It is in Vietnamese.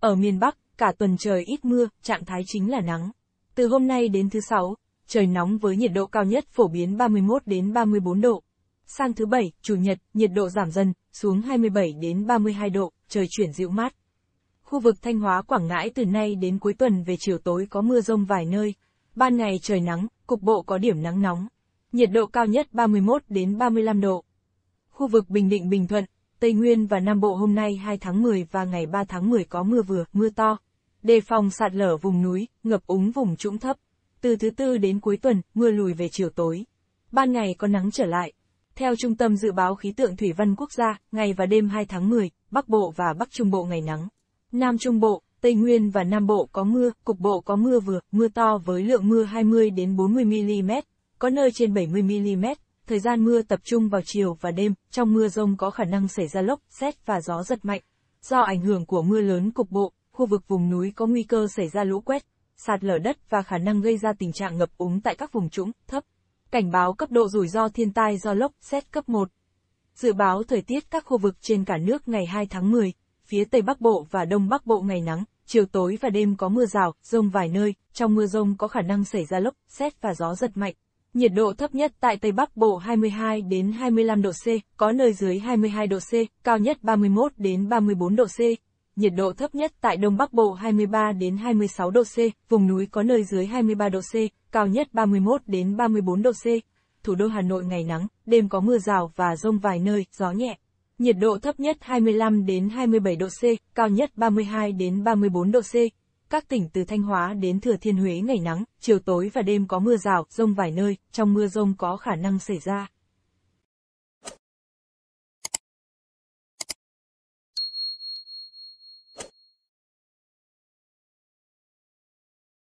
Ở miền Bắc, cả tuần trời ít mưa, trạng thái chính là nắng. Từ hôm nay đến thứ sáu, trời nóng với nhiệt độ cao nhất phổ biến 31 đến 34 độ. Sang thứ bảy, chủ nhật, nhiệt độ giảm dần, xuống 27 đến 32 độ, trời chuyển dịu mát. Khu vực Thanh Hóa Quảng Ngãi từ nay đến cuối tuần về chiều tối có mưa rông vài nơi. Ban ngày trời nắng, cục bộ có điểm nắng nóng. Nhiệt độ cao nhất 31 đến 35 độ. Khu vực Bình Định Bình Thuận, Tây Nguyên và Nam Bộ hôm nay 2 tháng 10 và ngày 3 tháng 10 có mưa vừa, mưa to. Đề phòng sạt lở vùng núi, ngập úng vùng trũng thấp. Từ thứ tư đến cuối tuần, mưa lùi về chiều tối. Ban ngày có nắng trở lại. Theo Trung tâm Dự báo Khí tượng Thủy văn Quốc gia, ngày và đêm 2 tháng 10, Bắc Bộ và Bắc Trung Bộ ngày nắng. Nam Trung Bộ, Tây Nguyên và Nam Bộ có mưa, cục bộ có mưa vừa, mưa to với lượng mưa 20 đến 40 mm, có nơi trên 70 mm, thời gian mưa tập trung vào chiều và đêm, trong mưa rông có khả năng xảy ra lốc, xét và gió giật mạnh. Do ảnh hưởng của mưa lớn cục bộ, khu vực vùng núi có nguy cơ xảy ra lũ quét, sạt lở đất và khả năng gây ra tình trạng ngập úng tại các vùng trũng, thấp. Cảnh báo cấp độ rủi ro thiên tai do lốc, xét cấp 1. Dự báo thời tiết các khu vực trên cả nước ngày 2 tháng 10, phía Tây Bắc Bộ và Đông Bắc Bộ ngày nắng, chiều tối và đêm có mưa rào, rông vài nơi, trong mưa rông có khả năng xảy ra lốc, xét và gió giật mạnh. Nhiệt độ thấp nhất tại Tây Bắc Bộ 22 đến 25 độ C, có nơi dưới 22 độ C, cao nhất 31 đến 34 độ C. Nhiệt độ thấp nhất tại Đông Bắc Bộ 23 đến 26 độ C, vùng núi có nơi dưới 23 độ C, cao nhất 31 đến 34 độ C. Thủ đô Hà Nội ngày nắng, đêm có mưa rào và rông vài nơi, gió nhẹ. Nhiệt độ thấp nhất 25 đến 27 độ C, cao nhất 32 đến 34 độ C. Các tỉnh từ Thanh Hóa đến Thừa Thiên Huế ngày nắng, chiều tối và đêm có mưa rào, rông vài nơi, trong mưa rông có khả năng xảy ra